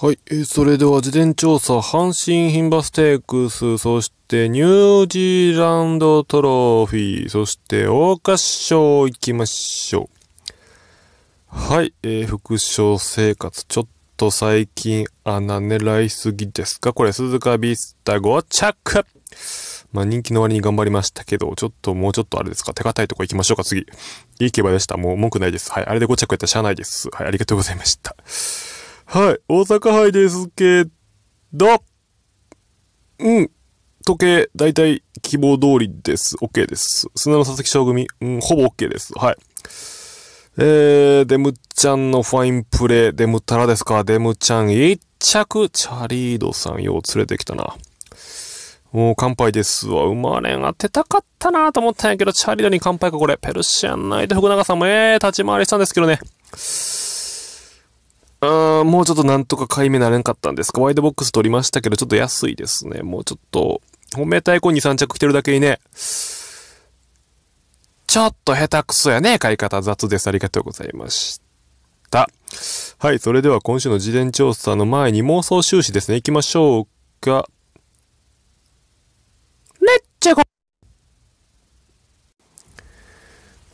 はい、えー、それでは事前調査、阪神牝馬ステークス、そしてニュージーランドトロフィー、そして桜花賞行きましょう。はい、えー、副賞生活、ちょっと最近穴狙いすぎですかこれ、鈴鹿ビスタ5着まあ人気の割に頑張りましたけど、ちょっともうちょっとあれですか、手堅いとこ行きましょうか、次。いい競馬でした。もう文句ないです。はい、あれで5着やったらしゃあないです。はい、ありがとうございました。はい、大阪杯ですけど、うん、時計、大体希望通りです。OK です。砂の佐々木将組、うん、ほぼ OK です。はい。えー、デムちゃんのファインプレー、デムたらですか、デムちゃん1着、チャリードさんよう連れてきたな。もう乾杯ですわ。生まれん当てたかったなと思ったんやけど、チャリードに乾杯かこれ。ペルシアンナイト福永さんもえー、立ち回りしたんですけどね。あもうちょっとなんとか買い目なれんかったんですかワイドボックス取りましたけど、ちょっと安いですね。もうちょっと、本命対抗2、3着着てるだけにね、ちょっと下手くそやね。買い方雑です。ありがとうございました。はい、それでは今週の事前調査の前に妄想収支ですね。行きましょうか。めっちゃ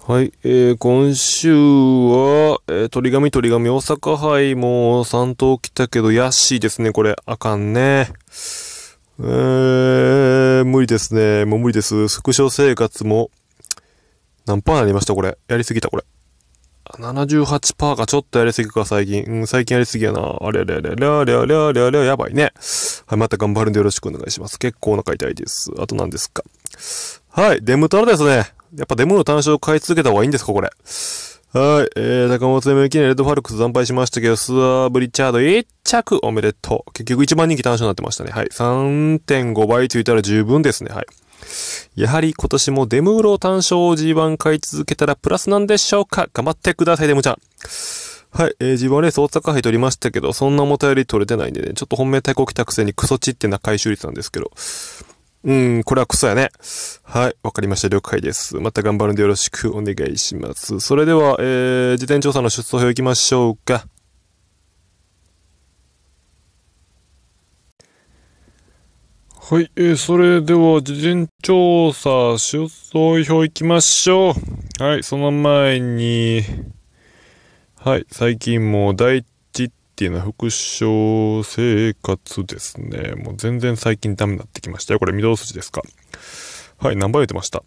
はい、えー、今週は、えー、鳥紙鳥紙大阪杯も3頭来たけど、ヤッシーですね、これ。あかんね。えー、無理ですね。もう無理です。縮小生活も、何パーになりましたこれ。やりすぎた、これ。78%がちょっとやりすぎか、最近。うん、最近やりすぎやな。あれあれあれあれあれあれあれあれやばいね。はい、また頑張るんでよろしくお願いします。結構お腹痛いです。あと何ですか。はい、デムトラですね。やっぱデモの単勝を買い続けた方がいいんですか、これ。はい。えー、坂本行きねレッドファルクス惨敗しましたけど、スワーブリチャード1着おめでとう。結局一番人気単勝になってましたね。はい。3.5倍ついたら十分ですね。はい。やはり今年もデムーロ単勝を G1 買い続けたらプラスなんでしょうか頑張ってください、デムちゃん。はい、えー、G1 レース大阪杯取りましたけど、そんなもたより取れてないんでね、ちょっと本命対抗来たくせにクソチってな回収率なんですけど、うん、これはクソやね。はい、わかりました。了解です。また頑張るんでよろしくお願いします。それでは、えー、事前調査の出走表行きましょうか。はい、えー、それでは、事前調査、出走表行きましょう。はい、その前に、はい、最近もう大ティな副賞生活ですね。もう全然最近ダメになってきましたよ。これ、御堂筋ですか。はい、何番言ってました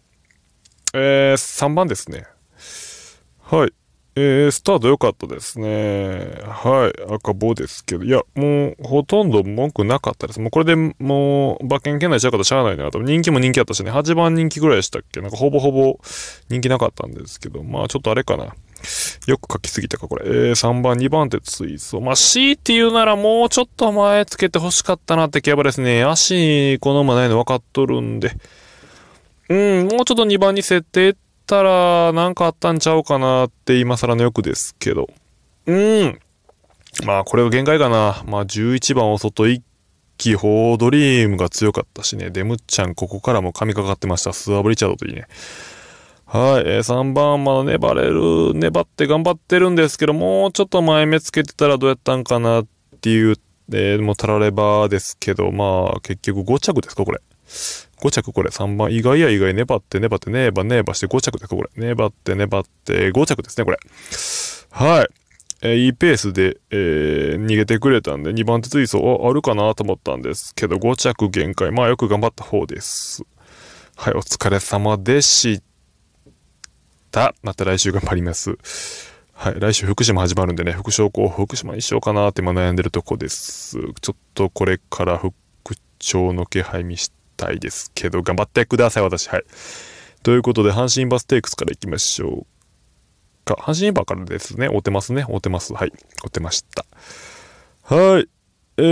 えー、3番ですね。はい。えー、スタート良かったですね。はい。赤棒ですけど。いや、もう、ほとんど文句なかったです。もう、これでもう、馬券圏内しちゃう方しゃあないなと。人気も人気あったしね。8番人気ぐらいでしたっけなんか、ほぼほぼ人気なかったんですけど。まあ、ちょっとあれかな。よく書きすぎたか、これ。えー、3番、2番手追走。まあ、C って言うならもうちょっと前つけて欲しかったなって競馬ですね。足、このまないの分かっとるんで。うん、もうちょっと2番に設定ったら、なんかあったんちゃうかなって今更のよくですけど。うん。まあ、これは限界かな。まあ、11番を外一気ホードリームが強かったしね。デムちゃん、ここからも神かかってました。スワブリチャードといいね。はい、えー、3番まだ粘れる、粘って頑張ってるんですけど、もうちょっと前目つけてたらどうやったんかなっていう、えー、もうたらればですけど、まあ、結局5着ですか、これ。5着これ、3番。意外や意外、粘って粘って粘粘して5着ですか、これ。粘って粘って5着ですね、これ。はい。えー、いいペースで、えー、逃げてくれたんで、2番手追走あるかなと思ったんですけど、5着限界。まあよく頑張った方です。はい、お疲れ様でした。。また来週頑張ります。はい。来週福島始まるんでね、福将校、福島にしようかなって今悩んでるとこです。ちょっとこれから復調の気配見したいですけど、頑張ってください、私。はい。ということで、阪神バステークスからいきましょうか。阪神バーからですね、追ってますね、追ってます。はい。追ってました。はい。え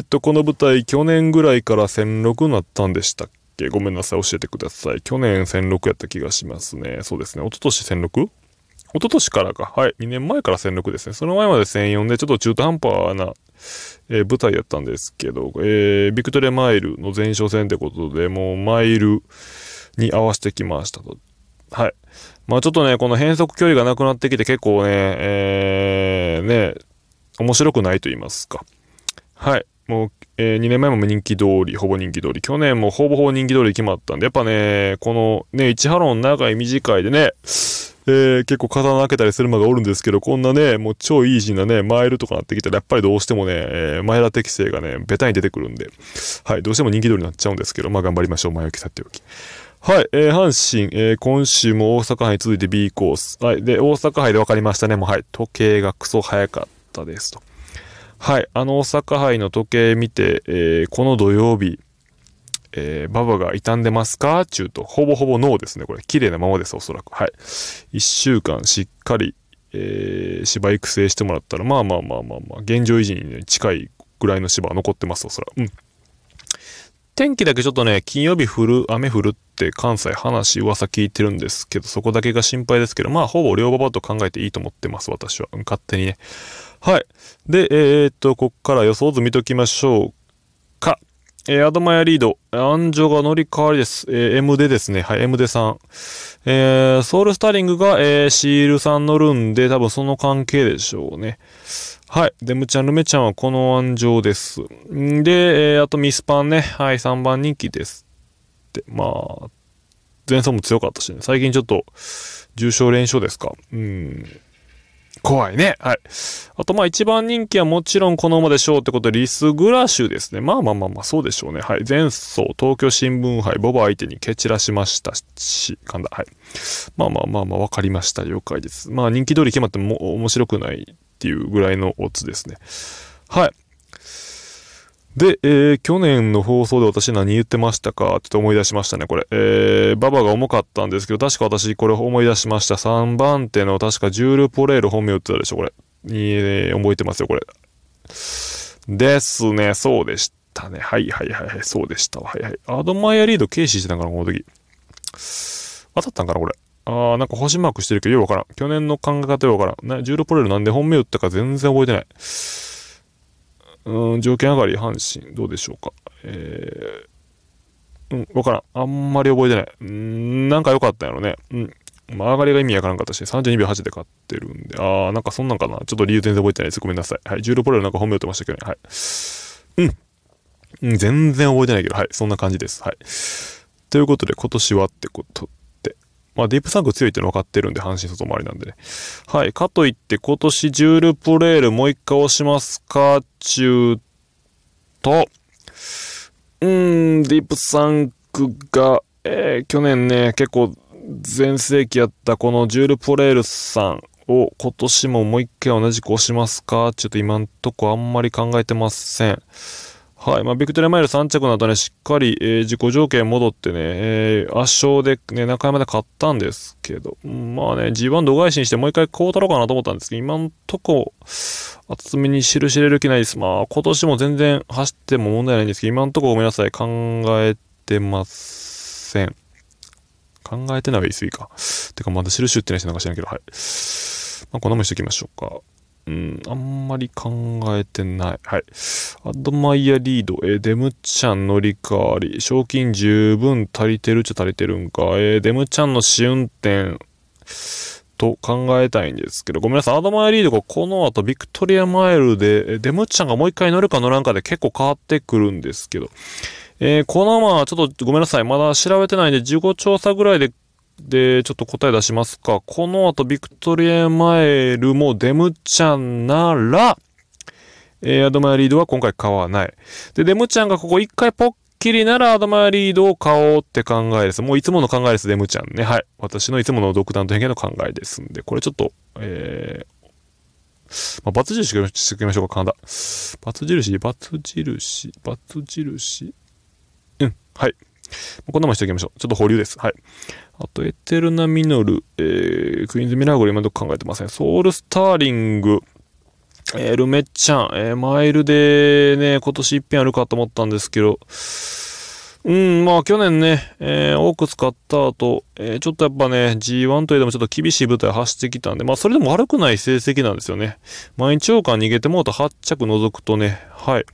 ー、っと、この舞台、去年ぐらいから戦6になったんでしたっけけごめんなさい、教えてください。去年1006やった気がしますね。そうですね。おととし 1006? 一昨年からか。はい。2年前から1006ですね。その前まで1004で、ちょっと中途半端な、えー、舞台やったんですけど、えー、ビクトレマイルの前哨戦ってことで、もうマイルに合わせてきましたと。はい。まあちょっとね、この変速距離がなくなってきて結構ね、えー、ね、面白くないと言いますか。はい。もう、えー、2年前も人気通り、ほぼ人気通り、去年もほぼほぼ人気通り決まったんで、やっぱね、このね、1ハロン長い短いでね、えー、結構刀開けたりする馬がおるんですけど、こんなね、もう超イージーなね、マイルとかなってきたら、やっぱりどうしてもね、えー、前田適性がね、ベタに出てくるんで、はい、どうしても人気通りになっちゃうんですけど、まあ頑張りましょう、前置きさっておき。はい、えー、阪神、えー、今週も大阪杯続いて B コース。はい、で、大阪杯で分かりましたね、もうはい、時計がクソ早かったですと。はい、あの大阪杯の時計見て、えー、この土曜日、えー、ババが傷んでますかちゅうと、ほぼほぼノーですね、これ。綺麗なままです、おそらく。はい。1週間しっかり、えー、芝育成してもらったら、まあまあまあまあまあ、現状維持に近いぐらいの芝は残ってます、おそらく。うん。天気だけちょっとね、金曜日降る、雨降るっって関西話噂聞いてるんですけど、そこだけが心配ですけど、まあほぼ両ババと考えていいと思ってます、私は。勝手にね。はい。で、えー、っと、こっから予想図見ときましょうか。えー、アドマヤリード、安城が乗り換わりです。えー、MD ですね。はい、MD さん。えー、ソウルスタリングが、えー、シールさん乗るんで、多分その関係でしょうね。はい。デムちゃん、ルメちゃんはこの安城です。んで、えー、あとミスパンね。はい、3番人気です。。まあ、前走も強かったしね。最近ちょっと、重症連勝ですか。うん。怖いね。はい。あと、まあ、一番人気はもちろんこの馬でしょうってことで、リスグラシュですね。まあまあまあまあ、そうでしょうね。はい。前走、東京新聞杯、ボバ相手に蹴散らしましたし、噛んだ。はい。まあまあまあまあ、わかりました。了解です。まあ、人気通り決まっても面白くないっていうぐらいのオッズですね。はい。で、えー、去年の放送で私何言ってましたかちょっと思い出しましたね、これ。えー、ババが重かったんですけど、確か私これ思い出しました。3番手の確かジュール・ポレール本名打ってたでしょ、これ。に、えー、覚えてますよ、これ。ですね、そうでしたね。はいはいはいはい、そうでしたはいはい。アドマイアリード軽視してたんかな、この時。当たったんかな、これ。あー、なんか星マークしてるけど、よくわからん。去年の考え方よくわからん。ね、ジュール・ポレールなんで本名打ったか全然覚えてない。うん、条件上がり阪神、どうでしょうか。えー、うん、わからん。あんまり覚えてない。うん、なんか良かったんやろね。うん。ま上がりが意味わからんかったし、32秒8で勝ってるんで、あー、なんかそんなんかな。ちょっと理由全然覚えてないです。ごめんなさい。はい。16プロなんか褒めてましたけどね。はい。うん。うん、全然覚えてないけど、はい。そんな感じです。はい。ということで、今年はってことまあ、ディープサンク強いっての分かってるんで、阪神外回りなんでね。はい。かといって、今年ジュールプレールもう一回押しますか、ちゅーと、うーん、ディープサンクが、えー、去年ね、結構前世紀やったこのジュールプレールさんを今年ももう一回同じく押しますかちょっと今んとこあんまり考えてません。はい。まあ、ビクトリアマイル3着の後ね、しっかり、えー、自己条件戻ってね、えー、圧勝でね、中山で勝ったんですけど、まあね、G1 度外視にしてもう一回こうたろうかなと思ったんですけど、今んとこ、厚みに印入れる気ないです。まあ、今年も全然走っても問題ないんですけど、今んとこごめんなさい、考えてません。考えてないは言い過ぎか。てか、まだ印打ってないしなんか知らんけど、はい。まあ、こんなもんしときましょうか。うん、あんまり考えてない。はい。アドマイヤリード、えー、デムちゃん乗り換わり、賞金十分足りてるっちゃ足りてるんか、えー、デムちゃんの試運転、と考えたいんですけど、ごめんなさい。アドマイヤリードがこの後ビクトリアマイルで、デムちゃんがもう一回乗るか乗らんかで結構変わってくるんですけど、えー、このままちょっとごめんなさい。まだ調べてないんで、事後調査ぐらいでで、ちょっと答え出しますか。この後、ビクトリエマイルもデムちゃんなら、えー、アドマイリードは今回買わない。で、デムちゃんがここ一回ポッキリならアドマイリードを買おうって考えです。もういつもの考えです、デムちゃんね。はい。私のいつもの独断と偏見の考えですんで、これちょっと、えー、まあ、バツ印しておきましょうか、カナダ。バツ印、バツ印、バツ印。うん、はい。こんなもんしておきましょう。ちょっと保留です。はい。あと、エテルナ・ミノル、えー、クイーンズ・ミラーゴル今どこ考えてません。ソウル・スターリング、えー、ルメッチャン、えー、マイルでね、今年一品あるかと思ったんですけど、うん、まあ去年ね、えー、多く使った後、えー、ちょっとやっぱね、G1 といえどもちょっと厳しい舞台走ってきたんで、まあそれでも悪くない成績なんですよね。毎日王冠逃げてもうと8着覗くとね、はい。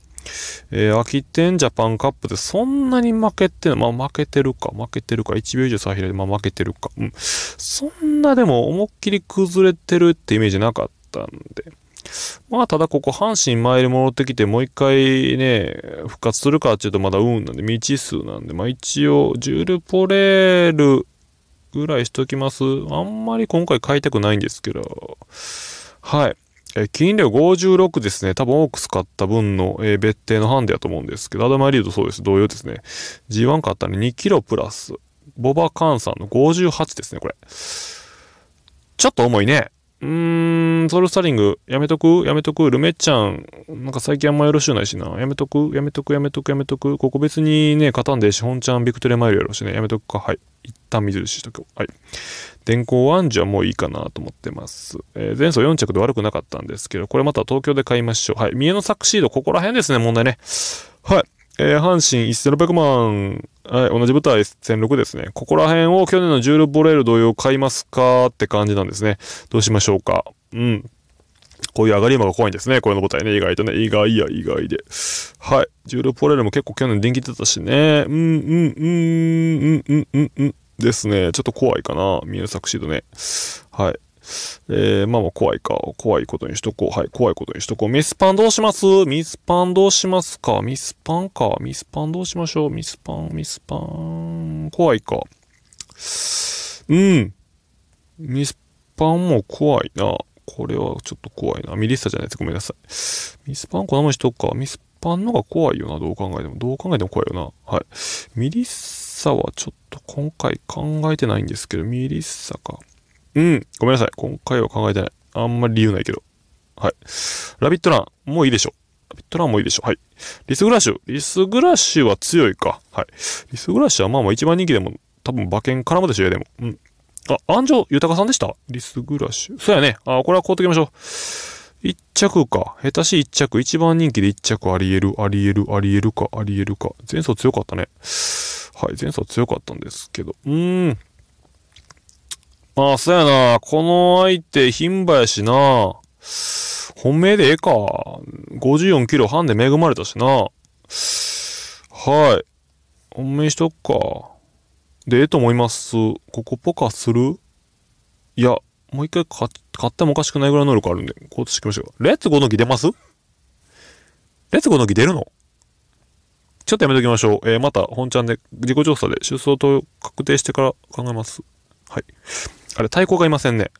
えー、秋天ジャパンカップでそんなに負けて、まあ負けてるか、負けてるか、1秒以上差開いて、まあ負けてるか、うん。そんなでも思いっきり崩れてるってイメージなかったんで。まあただここ阪神参り戻ってきてもう一回ね、復活するかっていうとまだ運なんで未知数なんで、まあ一応ジュールポレールぐらいしときます。あんまり今回買いたくないんですけど。はい。え金量56ですね。多分多く使った分の、えー、別定のハンデやと思うんですけど、アダマリードそうです。同様ですね。G1 買ったら2キロプラス、ボバ換算の58ですね、これ。ちょっと重いね。うーん、ソルスタリング、やめとくやめとくルメッチャン、なんか最近あんまよろしゅうないしな。やめとくやめとくやめとくやめとくここ別にね、勝たんでシホンちゃんビクトリマイルやろうしね。やめとくか。はい。一旦水しとく。はい。電光ジュはもういいかなと思ってます。えー、前走4着で悪くなかったんですけど、これまた東京で買いましょう。はい。三重のサクシード、ここら辺ですね、問題ね。はい。えー、阪神1600万、はい、同じ舞台1006ですね。ここら辺を去年の16ボレール同様買いますかって感じなんですね。どうしましょうか。うん。こういう上がり馬が怖いんですね。これの舞台ね。意外とね。意外や、意外で。はい。16ボレールも結構去年電気出たしね。うん、うん、うん、うん、うん、うん、うん。ですね。ちょっと怖いかな。ミューサクシードね。はい。えー、まあまあ怖いか。怖いことにしとこう。はい、怖いことにしとこう。ミスパンどうしますミスパンどうしますかミスパンか。ミスパンどうしましょうミスパン、ミスパン。怖いか。うん。ミスパンも怖いな。これはちょっと怖いな。ミリッサじゃないです。ごめんなさい。ミスパンこのまましとくか。ミスパンのが怖いよな。どう考えても。どう考えても怖いよな。はい。ミリッサはちょっと今回考えてないんですけど、ミリッサか。うん。ごめんなさい。今回は考えてない。あんまり理由ないけど。はい。ラビットラン、もういいでしょ。ラビットランもいいでしょ。はい。リスグラッシュ。リスグラッシュは強いか。はい。リスグラッシュはまあまあ一番人気でも、多分馬券絡むでしょ、でも。うん。あ、安城豊さんでしたリスグラッシュ。そうやね。あ、これは買うときましょう。一着か。下手し一着。一番人気で一着あり得る、あり得る、あり得るか、あり得るか。前走強かったね。はい。前走強かったんですけど。うーん。ああ、そうやな。この相手、品林やしな。本命でええか。54キロ半で恵まれたしな。はい。本命しとくか。で、ええと思います。ここポカするいや、もう一回買ってもおかしくないぐらい能力あるんで、こうとしてきましょう。レッツゴの木出ますレッツゴの木出るのちょっとやめときましょう。えー、また本ちゃんで自己調査で出走と確定してから考えます。はい。あれ、太鼓がいませんね。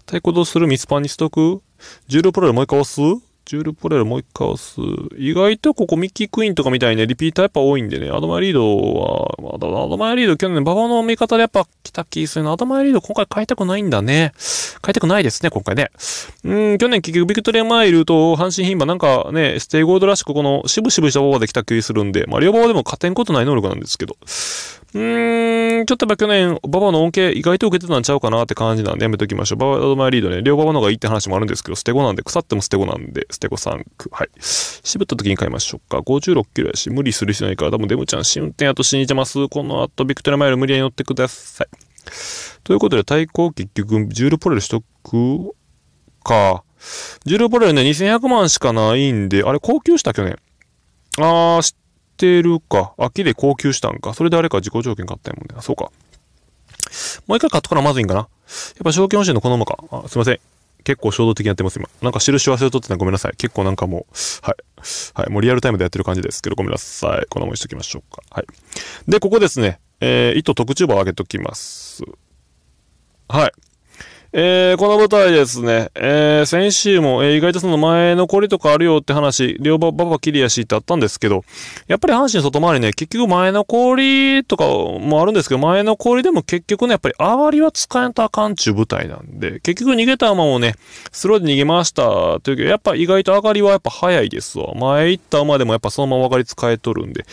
太鼓どうするミスパンにしとくジュールプロレルもう一回押すジュールプロレルもう一回押す。意外とここミッキークイーンとかみたいにね、リピーターやっぱ多いんでね、アドマイリードは、まだアドマイリード去年、ね、馬場の味方でやっぱ来た気するな。アドマイリード今回変えたくないんだね。変えたくないですね、今回ね。うん、去年結局ビクトリアマイルと阪神牝馬なんかね、ステイゴールドらしくこの渋々したバーで来た気するんで、まあ両方でも勝てんことない能力なんですけど。うーん、ちょっとやっぱ去年、馬場の恩恵意外と受けてたんちゃうかなって感じなんでやめときましょう。ババドマイリードね、両馬の方がいいって話もあるんですけど、捨て子なんで、腐っても捨て子なんで、捨て子3区。はい。渋った時に買いましょうか。56キロやし、無理する必要ないから、多分デブちゃん、新運転あと死にてゃます。この後、ビクトリアマイル無理やり乗ってください。ということで、対抗結局、ジュールポレルしとくか。ジュールポレルね、2100万しかないんで、あれ、高級した去年。あー、てるか。秋で高級したんか。それであれか、自己条件買ったもんね。そうか。もう一回買っとからまずいんかな。やっぱ証券しいの好むか。あ、すいません。結構衝動的にやってます、今。なんか印忘れとってたらごめんなさい。結構なんかもう、はい。はい。もうリアルタイムでやってる感じですけど、ごめんなさい。このままにしときましょうか。はい。で、ここですね。えー、糸特注場を上げときます。はい。えー、この舞台ですね、えー、先週も、えー、意外とその前残りとかあるよって話、両馬馬場切りやしってあったんですけど、やっぱり阪神外回りね、結局前残りとかもあるんですけど、前残りでも結局ね、やっぱりあわりは使えたあかんちゅう舞台なんで、結局逃げた馬もね、スローで逃げましたというけど、やっぱ意外と上がりはやっぱ早いですわ。前行った馬でもやっぱそのまま上がり使えとるんで、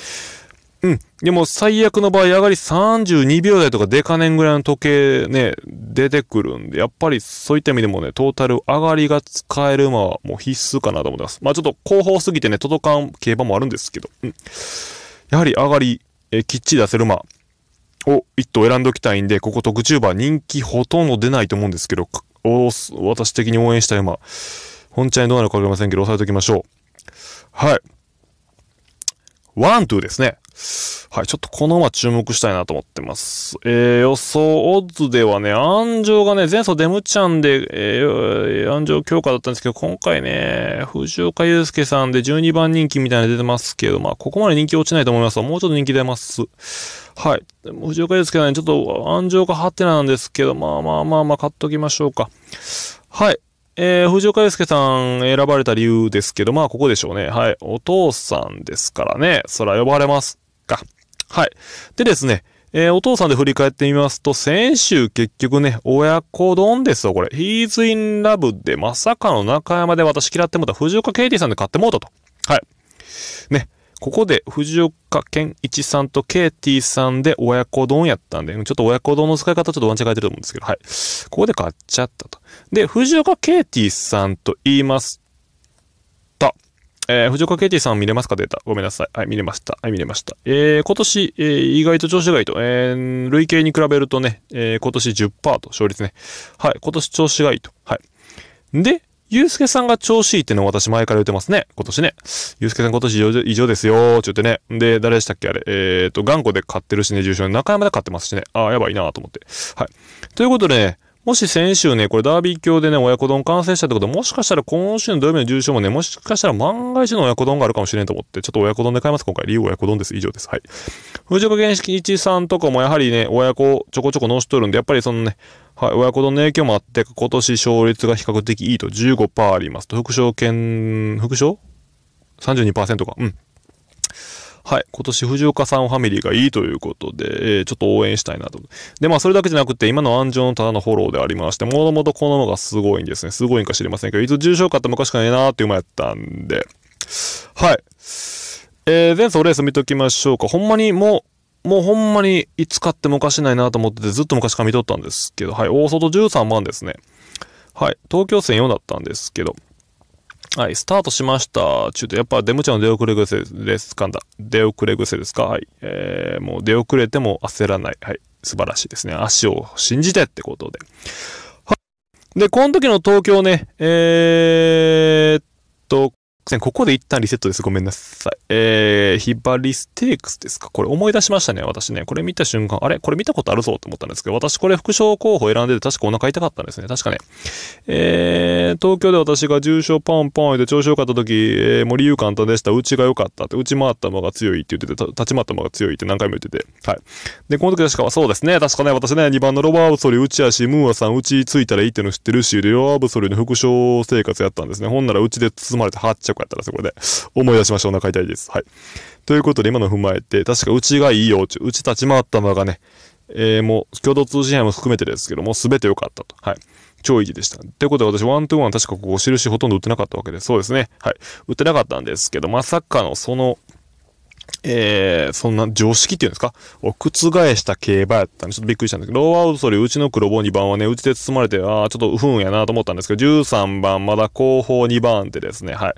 うん。でも最悪の場合、上がり32秒台とかデカ年ぐらいの時計ね、出てくるんで、やっぱりそういった意味でもね、トータル上がりが使える馬はもう必須かなと思います。まあちょっと後方すぎてね、届かん競馬もあるんですけど、うん。やはり上がり、えきっちり出せる馬を1頭選んでおきたいんで、ここ特注馬人気ほとんど出ないと思うんですけど、お私的に応援したい馬、本ちゃんにどうなるかわかりませんけど、押さえておきましょう。はい。ワン、ツーですね。はい、ちょっとこの馬注目したいなと思ってます。えー、予想、オッズではね、安城がね、前走デムちゃんで、えー、安城強化だったんですけど、今回ね、藤岡祐介さんで12番人気みたいなの出てますけど、まあ、ここまで人気落ちないと思いますもうちょっと人気出ます。はい。藤岡祐介さんね、ちょっと安城がハテナなんですけど、まあまあまあまあ、買っときましょうか。はい。えー、藤岡祐介さん選ばれた理由ですけど、まあ、ここでしょうね。はい。お父さんですからね。そら呼ばれますか。はい。でですね、えー、お父さんで振り返ってみますと、先週結局ね、親子丼ですよ、これ。He's in Love でまさかの中山で私嫌ってもうた藤岡ケイティさんで買ってもうたと。はい。ね。ここで藤岡健一さんと KT さんで親子丼やったんで、ちょっと親子丼の使い方ちょっと間違えてると思うんですけど、はい。ここで買っちゃったと。で、藤岡 KT さんと言いますた。えー、藤岡 KT さん見れますかデータ。ごめんなさい。はい、見れました。はい、見れました。えー、今年、えー、意外と調子がいいと。えー、累計に比べるとね、えー、今年10%と勝率ね。はい、今年調子がいいと。はい。で、ゆうすけさんが調子いいってのを私前から言ってますね。今年ね。ゆうすけさん今年異常ですよーって言ってね。で、誰でしたっけあれ。えっ、ー、と、頑固で買ってるしね、重症の中山で買ってますしね。ああ、やばいなーと思って。はい。ということでね、もし先週ね、これダービー教でね、親子丼完成したってことは、もしかしたら今週の土曜日の重症もね、もしかしたら万が一の親子丼があるかもしれんと思って、ちょっと親子丼で買います、今回。理由親子丼です。以上です。はい。藤岡健一さんとかもやはりね、親子ちょこちょこ乗しとるんで、やっぱりそのね、はい、親子丼の影響もあって、今年勝率が比較的いいと15%ありますと、副賞券、副賞 ?32% か。うん。はい、今年藤岡さんファミリーがいいということで、えー、ちょっと応援したいなと。で、まあそれだけじゃなくて、今の安城のただのフォローでありまして、もともとこののがすごいんですね。すごいんか知りませんけど、いつ重症化って昔からねえなーって馬やったんで。はい。えー、前走レース見ときましょうか。ほんまにもう、もうほんまにいつ買ってもおかしないなと思っててずっと昔から見とったんですけど、はい、大外13万ですね。はい、東京戦4だったんですけど、はい、スタートしました。ちゅうと、やっぱデムちゃんの出遅れ癖です。かんだ。出遅れ癖ですかはい。えー、もう出遅れても焦らない。はい。素晴らしいですね。足を信じてってことで。はで、この時の東京ね、えー、っと、ここで一旦リセットです。ごめんなさい。えー、ヒバリステークスですかこれ思い出しましたね。私ね、これ見た瞬間、あれこれ見たことあるぞと思ったんですけど、私これ副賞候補選んでて確かお腹痛かったんですね。確かね。えー、東京で私が重症パンパンで調子良かった時、えー、森優簡単でした。うちが良かったって、うち回った馬が強いって言ってて、立ち回った馬が強いって何回も言ってて。はい。で、この時確か、そうですね。確かね、私ね、2番のロバーブソリ、うちやし、ムーアさん、うちついたらいいっての知ってるし、ロバーブソリの副賞生活やったんですね。ほんならうちで包まれて発着とかやったらそこで思い出しましょう。お腹痛いです。はい。ということで今の踏まえて、確かうちがいいよ、うち立ち回ったのがね、えー、もう共同通信杯も含めてですけども、全て良かったと。はい。超意義でした。ってことで私、ワントゥーワン確かここ印ほとんど打ってなかったわけで、そうですね。はい。打ってなかったんですけど、まさかのその、えー、そんな常識っていうんですかを覆した競馬やったんで、ちょっとびっくりしたんですけど、ローアウトそれ、うちの黒棒2番はね、うちで包まれて、ああ、ちょっと不運やなと思ったんですけど、13番、まだ後方2番でですね、はい。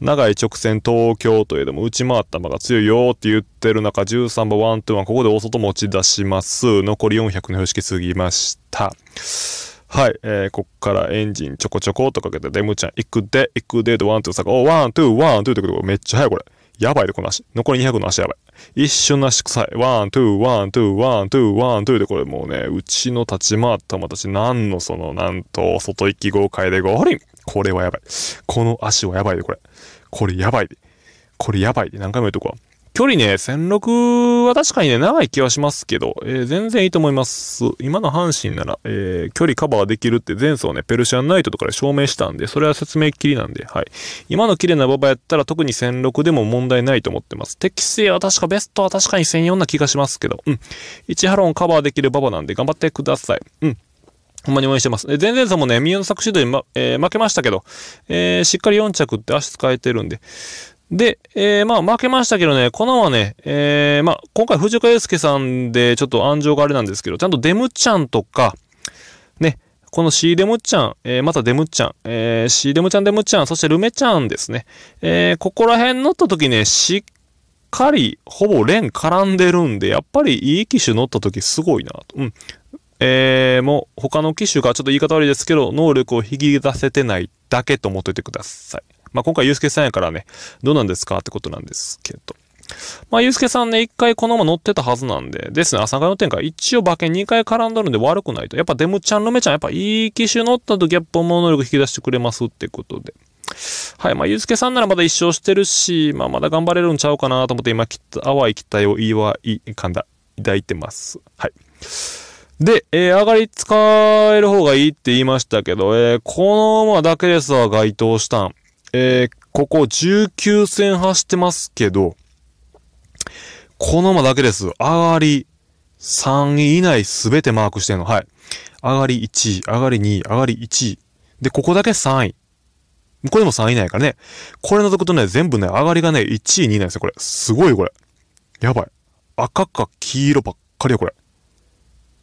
長い直線東京というでも、打ち回った馬が強いよって言ってる中、13番ワントゥーン、ここで大外持ち出します。残り400の標識過ぎました。はい、えー、こっからエンジンちょこちょこっとかけて、デムちゃん、行くで、行くでで、ワントゥーさ、お、ワントゥー、ワントゥーってことめっちゃ早いこれ。やばいで、この足。残り200の足やばい。一瞬の足臭い。ワン、ツー、ワン、ツー、ワン、ツー、ワン、ツーで、これもうね、うちの立ち回ったもたち、なんのその、なんと、外行き豪快でゴーリン。これはやばい。この足はやばいで、これ。これやばいで。これやばいで。何回も言うとこは。距離ね、1006は確かにね、長い気はしますけど、えー、全然いいと思います。今の阪神なら、えー、距離カバーできるって前走ね、ペルシアンナイトとかで証明したんで、それは説明っきりなんで、はい。今の綺麗な馬場やったら特に1006でも問題ないと思ってます。適性は確かベストは確かに1004な気がしますけど、うん。1ハロンカバーできる馬場なんで頑張ってください。うん。ほんまに応援してます。え、前々さんもね、ミューの作詞で、ま、えー、負けましたけど、えー、しっかり4着って足使えてるんで、で、えー、まあ、負けましたけどね、このはね、えー、まあ、今回藤岡祐介さんでちょっと暗情があれなんですけど、ちゃんとデムちゃんとか、ね、このシーデムちゃん、えー、またデムちゃん、えー、デムちゃんデムちゃん、そしてルメちゃんですね。えー、ここら辺乗った時ね、しっかり、ほぼレン絡んでるんで、やっぱりいい機種乗った時すごいなと。うん。えー、もう他の機種がちょっと言い方悪いですけど、能力を引き出せてないだけと思っておいてください。まあ、今回、ゆうすけさんやからね、どうなんですかってことなんですけど。まあ、ゆうすけさんね、一回このまま乗ってたはずなんで、ですね、朝会の展開、一応馬券二回絡んどるんで悪くないと。やっぱデムちゃん、ロメちゃん、やっぱいい機種乗った時、やっぱ物能力引き出してくれますってことで。はい。まあ、ゆうすけさんならまだ一生してるし、まあ、まだ頑張れるんちゃうかなと思って、今、きっと淡い期待を言い、い、かんだ、抱いてます。はい。で、えー、上がり使える方がいいって言いましたけど、えー、この馬だけですわ、該当したん。えー、ここ19戦走ってますけど、この馬だけです。上がり3位以内すべてマークしてんの。はい。上がり1位、上がり2位、上がり1位。で、ここだけ3位。これも3位以内からね。これとくとね、全部ね、上がりがね、1位、2位なんですよ、これ。すごいよ、これ。やばい。赤か黄色ばっかりよ、これ。い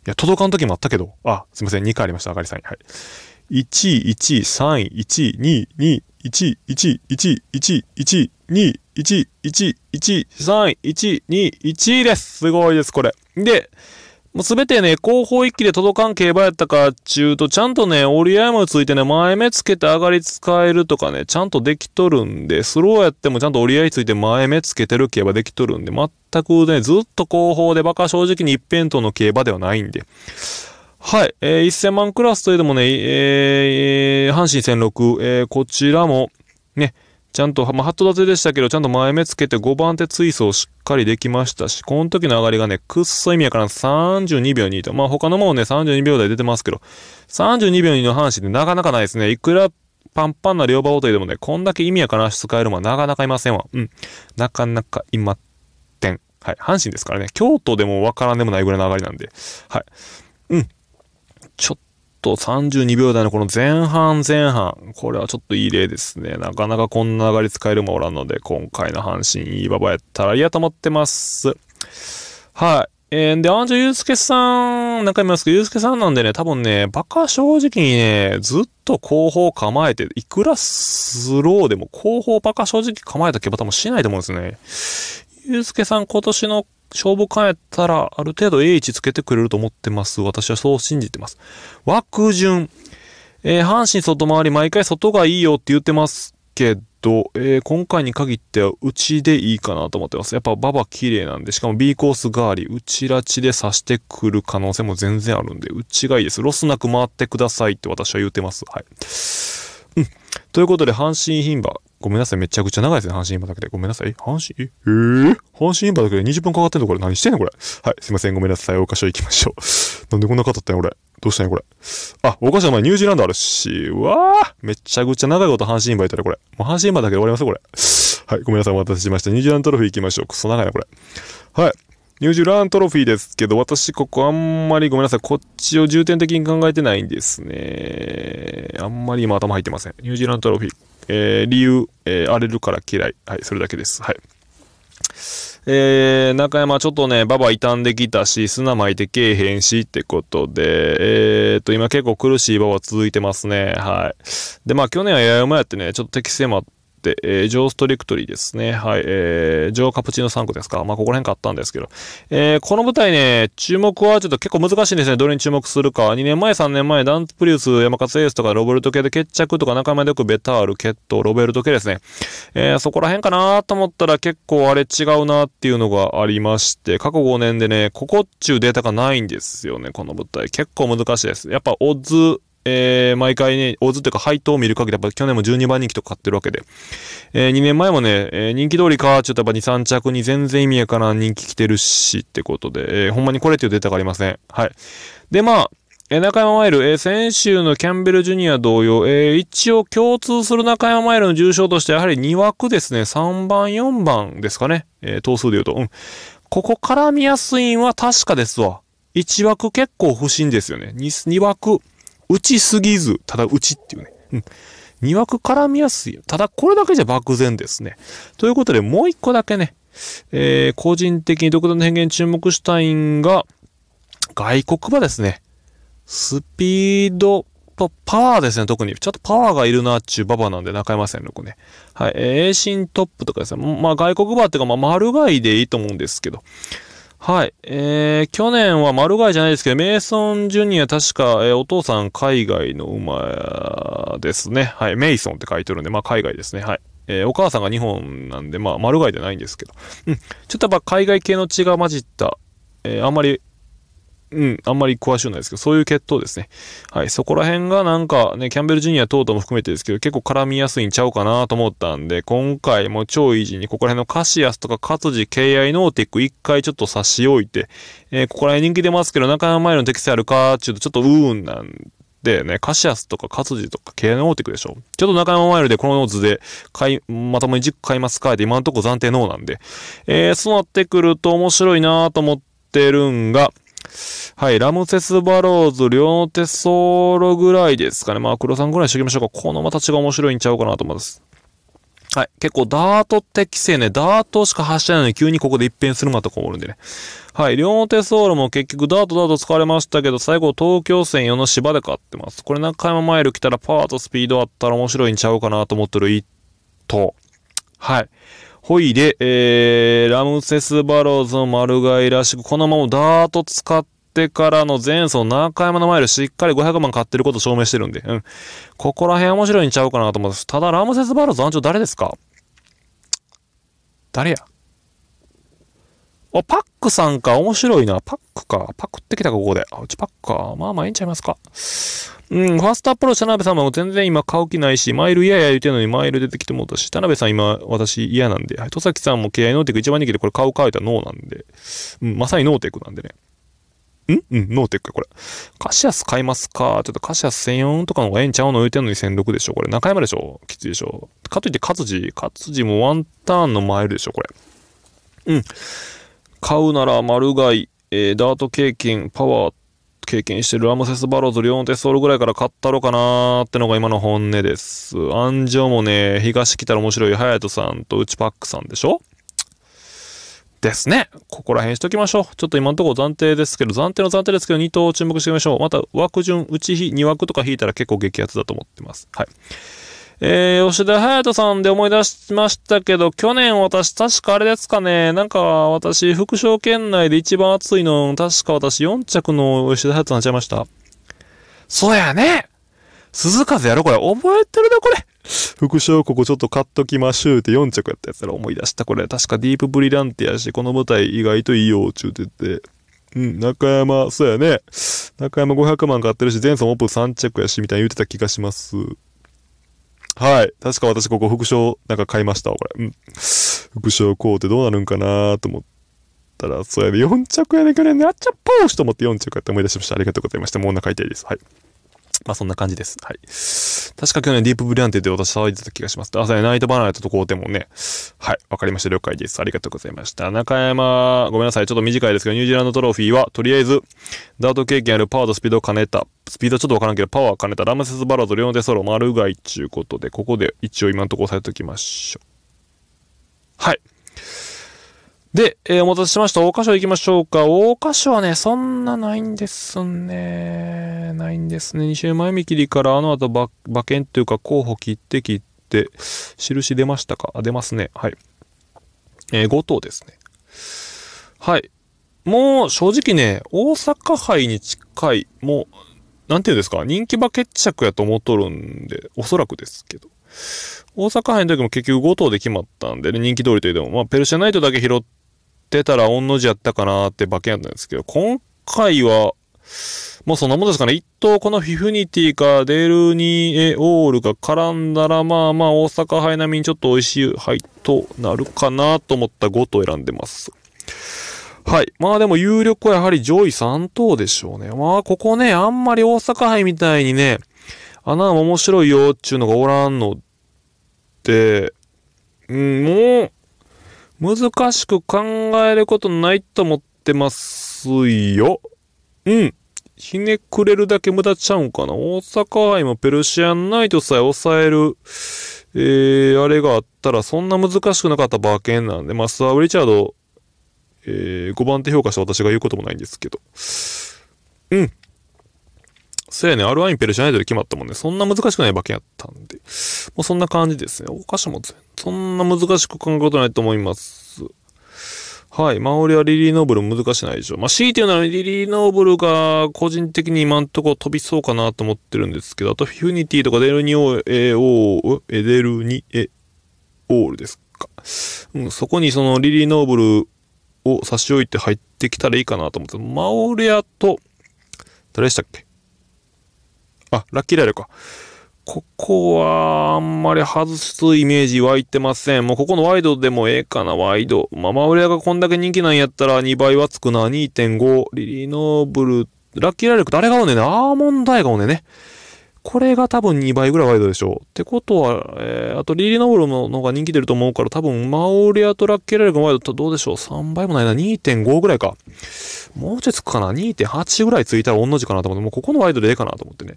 や、届かん時もあったけど。あ、すいません。2回ありました。上がり3位。はい。1位、1位、3位、1位、2位、2位、1 1 1 1 1 1 1 1位、1位、1位、3 1です。すごいです、これ。で、もうすべてね、後方一気で届かん競馬やったかっちゅうと、ちゃんとね、折り合いもついてね、前目つけて上がり使えるとかね、ちゃんとできとるんで、スローやってもちゃんと折り合いついて前目つけてる競馬できとるんで、全くね、ずっと後方で馬鹿正直に一辺倒の競馬ではないんで。はい。えー、1000万クラスといえどもね、えー、阪神戦6、えー、こちらも、ね、ちゃんと、まあ、ト立てでしたけど、ちゃんと前目つけて5番手追走しっかりできましたし、この時の上がりがね、くっそ意味やから32秒2と、まあ、他のもね、32秒台出てますけど、32秒2の阪神ってなかなかないですね。いくらパンパンな両馬をといえどもね、こんだけ意味やから足使えるのはなかなかいませんわ。うん。なかなかいまってん。はい。阪神ですからね、京都でもわからんでもないぐらいの上がりなんで、はい。うん。と32秒台のこの前半前半、これはちょっといい例ですね。なかなかこんな流れ使えるもおらんので、今回の阪神いい馬場やったらいいやと思ってます。はい。えー、で、アンジュユースケさん、何回も言いますけど、ユースケさんなんでね、多分ね、バカ正直にね、ずっと後方構えて、いくらスローでも後方バカ正直構えた毛羽多分しないと思うんですね。ゆうすけさん、今年の勝負変えったら、ある程度 A1 つけてくれると思ってます。私はそう信じてます。枠順。えー、阪神外回り、毎回外がいいよって言ってますけど、えー、今回に限っては、うちでいいかなと思ってます。やっぱ、馬場綺麗なんで、しかも B コース代わり、うちらちで刺してくる可能性も全然あるんで、うちがいいです。ロスなく回ってくださいって私は言ってます。はい。うん。ということで、阪神牝馬、ごめんなさい、めちゃくちゃ長いですね、阪神インパだけで。ごめんなさい。え阪神、ええー、阪神インパだけで20分かかってんのこれ。何してんのこれ。はい、すいません、ごめんなさい。大箇所行きましょう。なんでこんな方ったんや、これ。どうしたんや、これ。あ、お菓子の前ニュージーランドあるし、わーめちゃくちゃ長いこと阪神インパいたら、これ。もう阪神インパだけで終わりますこれ。はい、ごめんなさい、お待たせしました。ニュージーランドトロフィー行きましょう。クソ長いな、これ。はい。ニュージーランドトロフィーですけど、私ここあんまりごめんなさい。こっちを重点的に考えてないんですね。あんまり今頭入ってません。ニュージーランドトロフィー。えー、理由、えー、荒れるから嫌い。はい、それだけです。はい。えー、中山ちょっとね、馬場傷んできたし、砂巻いてけえへんしってことで、えー、っと、今結構苦しいババ続いてますね。はい。で、まあ去年はややまやってね、ちょっと適性もあっって、えー、ジョーストリクトリーですね。はい、えー、ジョーカプチーノ3区ですか。まあ、ここら辺買ったんですけど。えー、この舞台ね、注目はちょっと結構難しいんですね。どれに注目するか。2年前、3年前、ダンプリウス、山勝エースとか、ロベルト系で決着とか、仲間でよくベタール、ット、ロベルト系ですね。えー、そこら辺かなと思ったら結構あれ違うなっていうのがありまして、過去5年でね、ここっちゅうデータがないんですよね、この舞台。結構難しいです。やっぱ、オッズ、えー、毎回ね、大津というか配当を見る限り、やっぱ去年も12番人気とか買ってるわけで。えー、2年前もね、えー、人気通りか、ちょっとやっぱ2、3着に全然意味やから人気来てるしってことで、えー、ほんまにこれっていうデータがありません。はい。で、まあ、え中山マイル、えー、先週のキャンベルジュニア同様、えー、一応共通する中山マイルの重賞として、やはり2枠ですね、3番、4番ですかね、えー、頭数で言うと。うん。ここから見やすいんは確かですわ。1枠結構不審ですよね。2, 2枠。打ちすぎず、ただ打ちっていうね。うん。二枠絡みやすい。ただこれだけじゃ漠然ですね。ということで、もう一個だけね、えー、個人的に独断の変幻注目したいんが、外国はですね、スピード、とパワーですね、特に。ちょっとパワーがいるなっちゅうババなんで、中山戦力ね。はい。栄進トップとかですね。まあ、外国バーっていうか、まあ、丸外でいいと思うんですけど。はい。えー、去年は丸貝じゃないですけど、メイソン・ジュニア確か、えー、お父さん海外の馬ですね。はい。メイソンって書いてるんで、まあ海外ですね。はい。えー、お母さんが日本なんで、まあ丸貝じゃないんですけど。うん。ちょっとやっぱ海外系の血が混じった、えー、あんまりうん、あんまり詳しくないですけど、そういう血統ですね。はい、そこら辺がなんかね、キャンベルジュニア等々も含めてですけど、結構絡みやすいんちゃうかなと思ったんで、今回も超イージーに、ここら辺のカシアスとか活字、敬愛ノーティック一回ちょっと差し置いて、えー、ここら辺人気出ますけど、中山マイ前の適性あるかっていうと、ちょっとうーんなんでね、カシアスとか活字とか敬愛ノーティックでしょ。ちょっと中山マイルでこのノーズで買い、まともに軸買いますかって今のとこ暫定ノーなんで、えー、そうなってくると面白いなと思ってるんが、はい、ラムセス・バローズ、両手ソロぐらいですかね。まあ、黒さんぐらいにしときましょうか。このまた違う面白いんちゃうかなと思います。はい。結構ダートってね、ダートしか走ってないのに急にここで一変するなとか思るんでね。はい。両手ソールも結局ダートダート使われましたけど、最後東京線用の芝で買ってます。これ中山マイル来たらパワーとスピードあったら面白いんちゃうかなと思ってる一頭。はい。ほいで、えー、ラムセス・バローズの丸ガいらしく、このままダート使ってからの前走中山のマイルしっかり500万買ってること証明してるんで、うん。ここら辺面白いんちゃうかなと思います。ただ、ラムセス・バローズ団長誰ですか誰やあ、パックさんか。面白いな。パックか。パクってきたか、ここで。あ、うちパックか。まあまあ、ええんちゃいますか。うん、ファーストアップローチ、田辺んも全然今買う気ないし、マイル嫌や言うてんのにマイル出てきてもうたし、田辺さん今、私嫌なんで、はい、戸崎さんも敬愛ノーテク一番人気でこれ買う買えたらノーなんで、うん、まさにノーテクなんでね。んうん、ノーテックこれ。カシアス買いますかちょっとカシアス1004とかの方がええんちゃうの言うてんのに1006でしょこれ。中山でしょきついでしょかといって勝地、勝地もワンターンのマイルでしょこれ。うん。買うなら丸貝、えー、ダート経験、パワー経験してるラムセス・バローズ、リオンテソールぐらいから買ったろかなーってのが今の本音です。アンジもね、東来たら面白いハヤトさんとウチパックさんでしょですね。ここら辺しときましょう。ちょっと今のところ暫定ですけど、暫定の暫定ですけど、2等注目してみましょう。また枠順、内比2枠とか引いたら結構激アツだと思ってます。はい。えー、吉田隼人さんで思い出しましたけど、去年私確かあれですかね、なんか私、副賞圏内で一番暑いの、確か私4着の吉田隼人になっちゃいました。そうやね鈴風やろこれ。覚えてるな、これ。副賞ここちょっと買っときましゅうって4着やったやつら思い出した。これ、確かディープブリランティアし、この舞台意外といいよ、ちゅうてて。うん、中山、そうやね。中山500万買ってるし、前走オープン3着やし、みたいに言ってた気がします。はい。確か私ここ副賞なんか買いましたこれ。うん。副賞買うてどうなるんかなと思ったら、そうやで4着やで去年ね、やっちゃっぽーしと思って4着やって思い出しました。ありがとうございました。もうお腹痛いです。はい。まあそんな感じです。はい。確か去年ディープブリアンテで私騒いでた気がします。朝ね、ナイトバナナとこうでもね。はい。わかりました。了解です。ありがとうございました。中山、ごめんなさい。ちょっと短いですけど、ニュージーランドトロフィーは、とりあえず、ダート経験あるパワーとスピードを兼ねた。スピードちょっとわからんけど、パワー兼ねた。ラムセスバラード、レオンデソロ、マルガイちゅうことで、ここで一応今んとこ押さえておきましょう。はい。で、えー、お待たせしました。大箇所行きましょうか。大箇所はね、そんなないんですね。ないんですね。2週前見切りから、あの後、馬券というか、候補切って切って、印出ましたかあ、出ますね。はい。えー、5等ですね。はい。もう、正直ね、大阪杯に近い、もう、なんていうんですか、人気馬決着やと思っとるんで、おそらくですけど。大阪杯の時も結局5等で決まったんでね、人気通りというでも、まあ、ペルシャナイトだけ拾っってたら、御の字やったかなって馬券やったんですけど、今回は、もうそんなもんですかね。一等このフィフニティかデルニエオールが絡んだら、まあまあ大阪杯並みにちょっと美味しい杯となるかなと思った5と選んでます。はい。まあでも有力はやはり上位3等でしょうね。まあここね、あんまり大阪杯みたいにね、穴も面白いよっちゅうのがおらんので、うん、もう、難しく考えることないと思ってますよ。うん。ひねくれるだけ無駄ちゃうんかな。大阪杯もペルシアンナイトさえ抑える、えー、あれがあったらそんな難しくなかった馬券なんで、まあ、スワブ・リチャード、えー、5番手評価した私が言うこともないんですけど。うん。そうやね、R1 インペルシャナイドで決まったもんね。そんな難しくない馬券やったんで。もうそんな感じですね。お菓子もそんな難しく考えたことないと思います。はい。マオリはリリー・ノーブル難しないでしょ。まあ、強いて言うならリリー・ノーブルが個人的に今んとこ飛びそうかなと思ってるんですけど、あとフィニティとかデルニオエオー、エデルニエオールですか。うん、そこにそのリリー・ノーブルを差し置いて入ってきたらいいかなと思って、マオリアと、誰でしたっけあ、ラッキーダイルか。ここは、あんまり外すイメージ湧いてません。もうここのワイドでもええかな、ワイド。まあ、マウレアがこんだけ人気なんやったら2倍はつくな、2.5。リリーノーブル、ラッキーライルク誰がおんねんね。アーモンドアイがおんねんね。これが多分2倍ぐらいワイドでしょう。ってことは、えー、あとリリー・ノブルの方が人気出ると思うから、多分マオリアとラッキー・レルがワイドとどうでしょう ?3 倍もないな。2.5ぐらいか。もうちょいつくかな ?2.8 ぐらいついたら同じかなと思って、もうここのワイドでええかなと思ってね。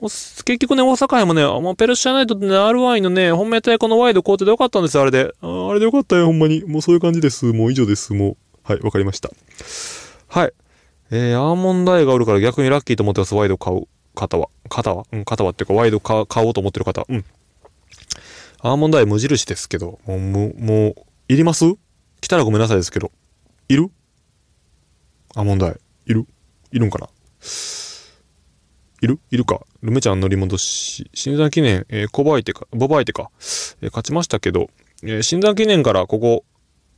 もう結局ね、大阪へもね、もうペルシャナイトってね、RY のね、本命対このワイド買うてでよかったんですよ、あれで。ああれでよかったよ、ほんまに。もうそういう感じです。もう以上です。もう。はい、わかりました。はい。えー、アーモンドアイがおるから逆にラッキーと思ってます、ワイド買う。方は、方は、うん、方はっていうか、ワイド買おうと思ってる方、うん。アーモンドアイ無印ですけど、もう、もう、もういります来たらごめんなさいですけど、いるアーモンドアイ、いるいるんかないるいるかルメちゃん乗り戻し、新山記念、えー、コバ相手か、ボバ相手か、えー、勝ちましたけど、えー、新山記念からここ、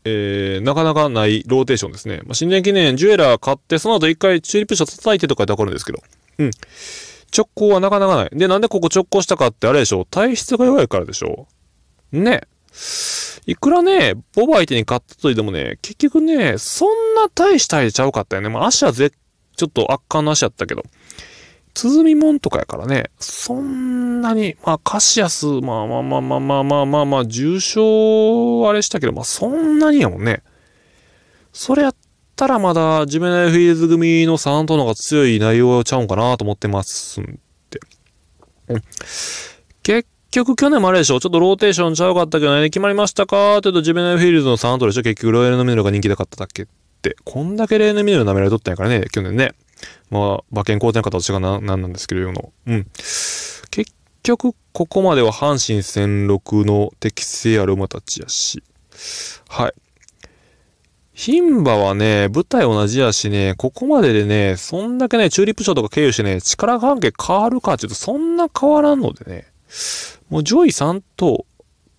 えー、なかなかないローテーションですね。まあ、新山記念、ジュエラー買って、その後一回チューリップ賞叩いてとかで分かるんですけど、うん。直行はなかなかない。で、なんでここ直行したかってあれでしょ体質が弱いからでしょね。いくらね、ボブ相手に勝ったといでもね、結局ね、そんな大した相手ちゃうかったよね。ま足はぜ、ちょっと圧巻の足やったけど。鼓門とかやからね、そんなに、まあカシアス、まあまあまあまあまあまあまあ、まあ、重症あれしたけど、まあそんなにやもんね。それやったらまだ、ジメナフィーズ組の3とのが強い内容ちゃうんかなと思ってますんで。結局去年もあれでしょちょっとローテーションちゃうかったけどね、決まりましたかって言うと、ジメナイフィールズの3頭でしょ結局ロイヤルのミルが人気なかっただけって。こんだけ例ヌミネル舐められとったんやからね、去年ね。まあ、馬券交代の方と違うな、なんなんですけれども。うん。結局、ここまでは阪神戦6の適正ある馬たちやし。はい。ヒンバはね、舞台同じやしね、ここまででね、そんだけね、チューリップ賞とか経由してね、力関係変わるかって言うと、そんな変わらんのでね、もう上位3と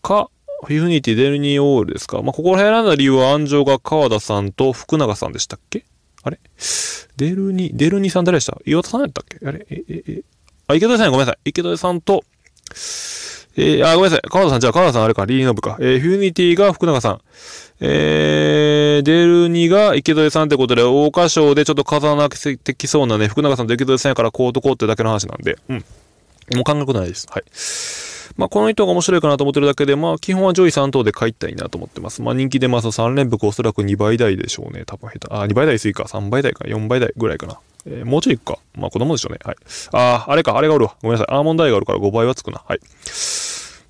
か、フィフニティ、デルニーオールですか。まあ、ここら辺選んだ理由は、安城が川田さんと福永さんでしたっけあれデルニ、デルニさん誰でした岩田さんやったっけあれえ、え、え、あ、池田さんごめんなさい。池田さんと、えー、あ、ごめんなさい。川田さん、じゃあ川田さんあれか、リーノブか。えー、フィフニティが福永さん。えー、出る2が池添さんってことで、桜花賞でちょっと重なってきそうなね、福永さんと池添さんやからうとこうってだけの話なんで、うん。もう考えくないです。はい。まあ、この人が面白いかなと思ってるだけで、まあ、基本は上位3等で書いたいなと思ってます。まあ、人気出ますと3連複おそらく2倍台でしょうね。多分下手。あ、2倍台すぎか。3倍台か。4倍台ぐらいかな。えー、もうちょい行くか。まあ、子供でしょうね。はい。ああれか。あれがおるわ。ごめんなさい。アーモンドアイがあるから5倍はつくな。はい。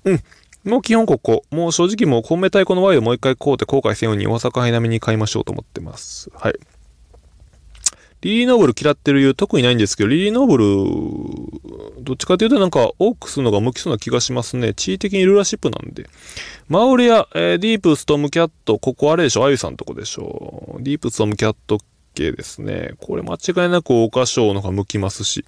うん。もう基本ここ。もう正直もうコ明太鼓の Y をもう一回こうって後悔せんように大阪早めに買いましょうと思ってます。はい。リリーノーブル嫌ってる理由特にないんですけど、リリーノーブル、どっちかというとなんか多くするのが向きそうな気がしますね。地位的にルーラシップなんで。マウレア、えー、ディープストームキャット、ここあれでしょあゆさんとこでしょディープストームキャットけですね。これ間違いなく桜花賞の方が向きますし。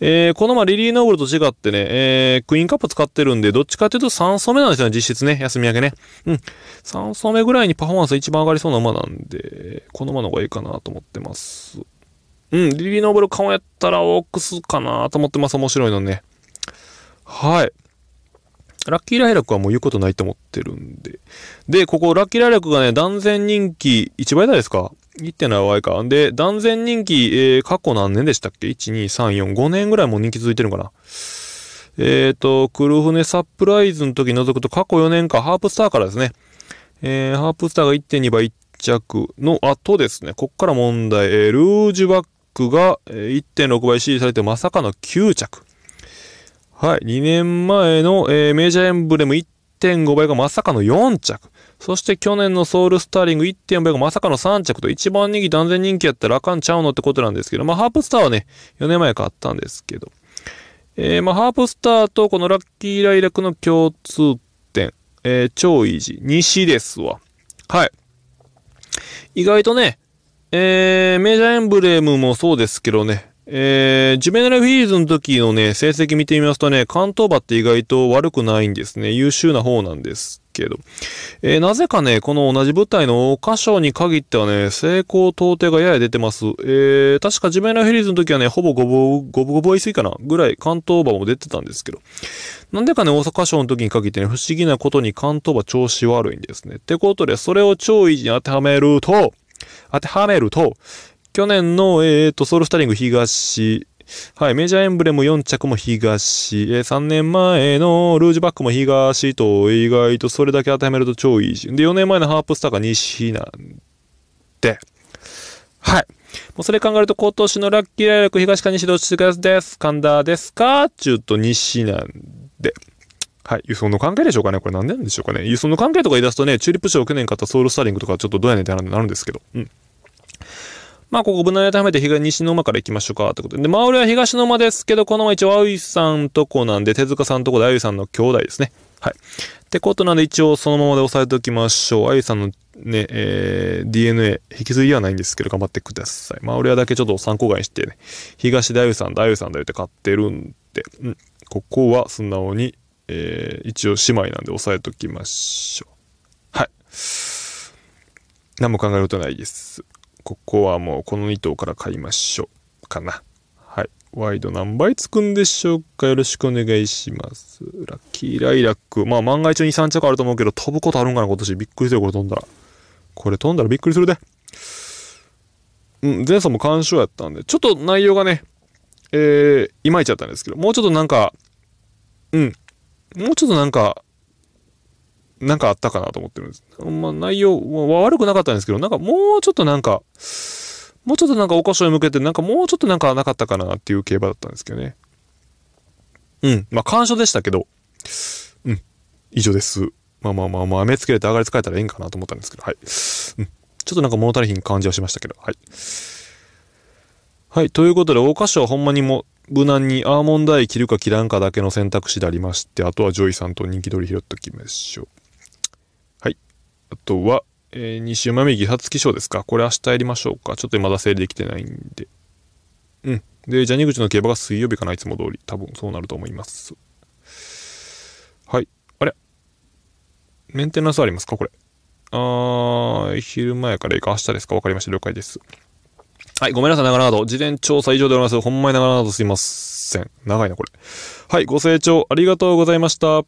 えー、このまリリー・ノーブルと違ってね、えー、クイーンカップ使ってるんで、どっちかっていうと3層目なんですよね、実質ね。休み明けね。うん。3層目ぐらいにパフォーマンス一番上がりそうな馬なんで、この馬の方がいいかなと思ってます。うん、リリー・ノーブル顔やったらオークスかなと思ってます。面白いのね。はい。ラッキーライラクはもう言うことないと思ってるんで。で、ここラッキーライラクがね、断然人気1倍台ですか1.7倍か。で、断然人気、えー、過去何年でしたっけ ?1、2、3、4、5年ぐらいも人気続いてるのかな。えー、と、黒船サプライズの時除くと過去4年間、ハープスターからですね。えー、ハープスターが1.2倍1着の後ですね、こっから問題、えー、ルージュバックが1.6倍支持されてまさかの9着。はい、2年前の、えー、メジャーエンブレム1.5倍がまさかの4着。そして去年のソウルスターリング1.4倍がまさかの3着と一番人気断然人気やったらあかんちゃうのってことなんですけど、まあハープスターはね、4年前買ったんですけど、えー、まあハープスターとこのラッキーライラクの共通点、えー、超維持、西ですわ。はい。意外とね、えー、メジャーエンブレムもそうですけどね、えー、ジュベラフィーズの時のね、成績見てみますとね、関東馬って意外と悪くないんですね。優秀な方なんですけど、えー、なぜかね、この同じ舞台の箇所に限ってはね、成功到底がやや出てます。えー、確か地面のヘリーズの時はね、ほぼ五分五分五分ぼいすぎかなぐらい関東馬も出てたんですけど、なんでかね、大阪賞の時に限ってね、不思議なことに関東馬調子悪いんですね。ってことで、それを超維持に当てはめると、当てはめると、去年の、えっ、と、ソルスタリング東、はい、メジャーエンブレム4着も東、えー、3年前のルージュバックも東と、意外とそれだけ当てはめると超いいし、で、4年前のハープスターが西なんで、はい。もうそれ考えると今年のラッキーライラク東か西どっちです、神田ですかちゅうと西なんで。はい。輸送の関係でしょうかねこれ何んでしょうかね輸送の関係とか言い出すとね、チューリップ賞去年買ったソウルスターリングとかちょっとどうやねんってなるんですけど。うん。まあ、ここ無難に当てはめて東西の馬から行きましょうか、ってことで。で、周りは東の馬ですけど、この馬一応、あゆさんとこなんで、手塚さんとこでウゆさんの兄弟ですね。はい。ってことなんで、一応そのままで押さえておきましょう。あゆさんのね、えー、DNA、引き継ぎはないんですけど、頑張ってください。周りはだけちょっと参考外にしてね、東でウゆさんだ、ウゆさんだよって買ってるんで、うん。ここは素直に、えー、一応姉妹なんで押さえておきましょう。はい。何も考えることないです。ここはもうこの2頭から買いましょうかな。はい。ワイド何倍つくんでしょうかよろしくお願いします。ラッキーライラック。まあ万が一2、3着あると思うけど、飛ぶことあるんかな今年。びっくりするよ、これ飛んだら。これ飛んだらびっくりするで。うん、前走も完勝やったんで、ちょっと内容がね、えー、いまいちだったんですけど、もうちょっとなんか、うん、もうちょっとなんか、なんかあったかなと思ってるんです。まあ、内容は悪くなかったんですけど、なんかもうちょっとなんか、もうちょっとなんかお箇所に向けて、なんかもうちょっとなんかなかったかなっていう競馬だったんですけどね。うん。まあ、干渉でしたけど、うん。以上です。まあまあまあまあ、目つけれて上がり疲れたらいいんかなと思ったんですけど、はい。うん。ちょっとなんか物足りひん感じはしましたけど、はい。はい。ということで、お箇所はほんまにも無難にアーモンドアイ切るか切らんかだけの選択肢でありまして、あとはジョイさんと人気取り拾っておきましょう。あとは、えー、西山右発起賞ですか。これ明日やりましょうか。ちょっとまだ整理できてないんで。うん。で、ジャニー口の競馬が水曜日かな、いつも通り。多分そうなると思います。はい。あれメンテナンスありますかこれ。あー、昼前からいいか、明日ですかわかりました。了解です。はい、ごめんなさい、長々と。事前調査以上でございます。ほんまに長々とすいません。長いな、これ。はい、ご清聴ありがとうございました。